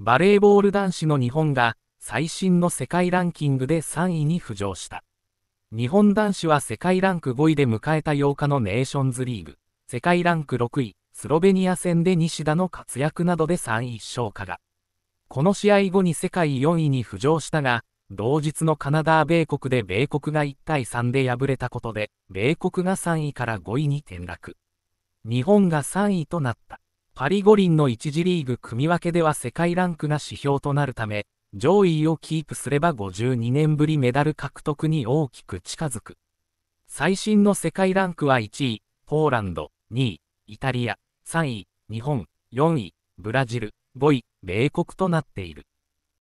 バレーボール男子の日本が最新の世界ランキングで3位に浮上した。日本男子は世界ランク5位で迎えた8日のネーションズリーグ、世界ランク6位、スロベニア戦で西田の活躍などで3位昇華が。この試合後に世界4位に浮上したが、同日のカナダ米国で米国が1対3で敗れたことで、米国が3位から5位に転落。日本が3位となった。パリ五輪の1次リーグ組分けでは世界ランクが指標となるため、上位をキープすれば52年ぶりメダル獲得に大きく近づく。最新の世界ランクは1位、ポーランド、2位、イタリア、3位、日本、4位、ブラジル、5位、米国となっている。